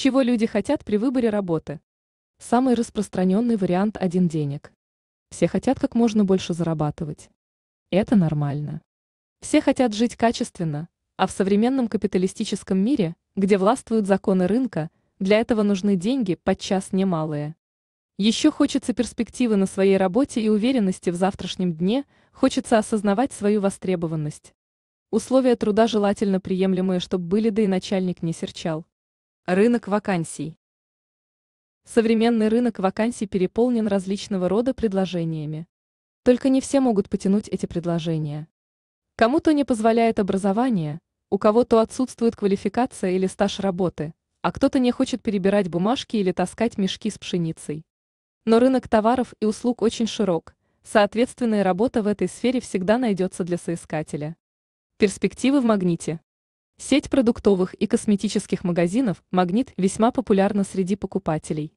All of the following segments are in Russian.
Чего люди хотят при выборе работы? Самый распространенный вариант – один денег. Все хотят как можно больше зарабатывать. Это нормально. Все хотят жить качественно, а в современном капиталистическом мире, где властвуют законы рынка, для этого нужны деньги, подчас немалые. Еще хочется перспективы на своей работе и уверенности в завтрашнем дне, хочется осознавать свою востребованность. Условия труда желательно приемлемые, чтобы были, да и начальник не серчал. Рынок вакансий. Современный рынок вакансий переполнен различного рода предложениями. Только не все могут потянуть эти предложения. Кому-то не позволяет образование, у кого-то отсутствует квалификация или стаж работы, а кто-то не хочет перебирать бумажки или таскать мешки с пшеницей. Но рынок товаров и услуг очень широк, соответственно и работа в этой сфере всегда найдется для соискателя. Перспективы в магните. Сеть продуктовых и косметических магазинов «Магнит» весьма популярна среди покупателей.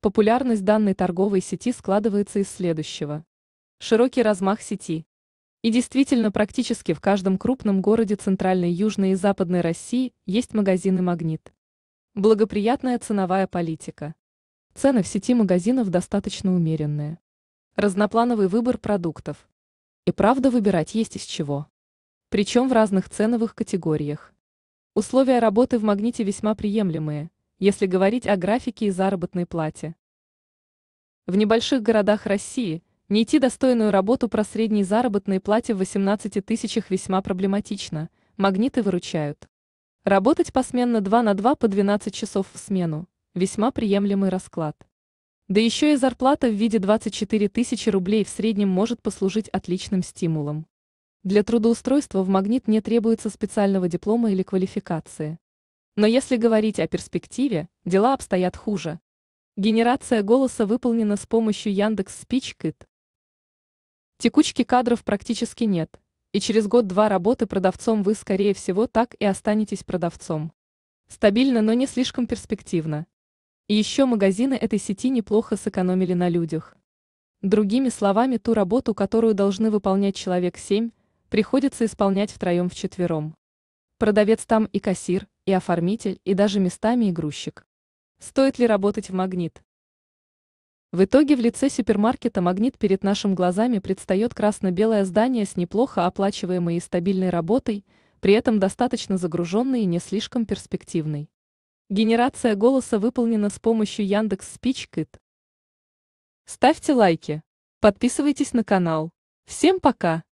Популярность данной торговой сети складывается из следующего. Широкий размах сети. И действительно, практически в каждом крупном городе Центральной, Южной и Западной России есть магазины «Магнит». Благоприятная ценовая политика. Цены в сети магазинов достаточно умеренные. Разноплановый выбор продуктов. И правда выбирать есть из чего причем в разных ценовых категориях. Условия работы в «Магните» весьма приемлемые, если говорить о графике и заработной плате. В небольших городах России найти достойную работу про средней заработной плате в 18 тысячах весьма проблематично, магниты выручают. Работать посменно 2 на 2 по 12 часов в смену – весьма приемлемый расклад. Да еще и зарплата в виде 24 тысячи рублей в среднем может послужить отличным стимулом. Для трудоустройства в «Магнит» не требуется специального диплома или квалификации. Но если говорить о перспективе, дела обстоят хуже. Генерация голоса выполнена с помощью Яндекс Спичкит. Текучки кадров практически нет, и через год-два работы продавцом вы, скорее всего, так и останетесь продавцом. Стабильно, но не слишком перспективно. И еще магазины этой сети неплохо сэкономили на людях. Другими словами, ту работу, которую должны выполнять человек 7, приходится исполнять втроем-вчетвером. Продавец там и кассир, и оформитель, и даже местами и Стоит ли работать в «Магнит»? В итоге в лице супермаркета «Магнит» перед нашим глазами предстает красно-белое здание с неплохо оплачиваемой и стабильной работой, при этом достаточно загруженной и не слишком перспективной. Генерация голоса выполнена с помощью Яндекс Спичкит. Ставьте лайки, подписывайтесь на канал. Всем пока!